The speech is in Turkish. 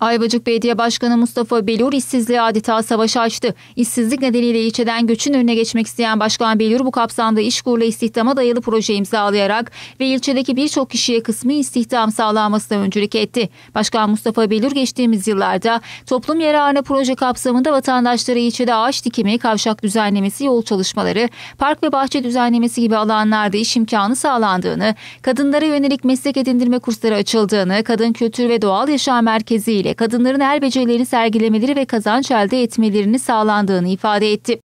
Ayvacık Belediye Başkanı Mustafa Belur işsizliğe adeta savaş açtı. İşsizlik nedeniyle ilçeden göçün önüne geçmek isteyen Başkan Belur bu kapsamda iş işkurla istihdama dayalı proje imzalayarak ve ilçedeki birçok kişiye kısmi istihdam sağlanmasına öncülük etti. Başkan Mustafa Belur geçtiğimiz yıllarda toplum yararına proje kapsamında vatandaşlara ilçede ağaç dikimi, kavşak düzenlemesi, yol çalışmaları, park ve bahçe düzenlemesi gibi alanlarda iş imkanı sağlandığını, kadınlara yönelik meslek edindirme kursları açıldığını, kadın kültür ve doğal yaşam merkezi ile kadınların el becerilerini sergilemeleri ve kazanç elde etmelerini sağlandığını ifade etti.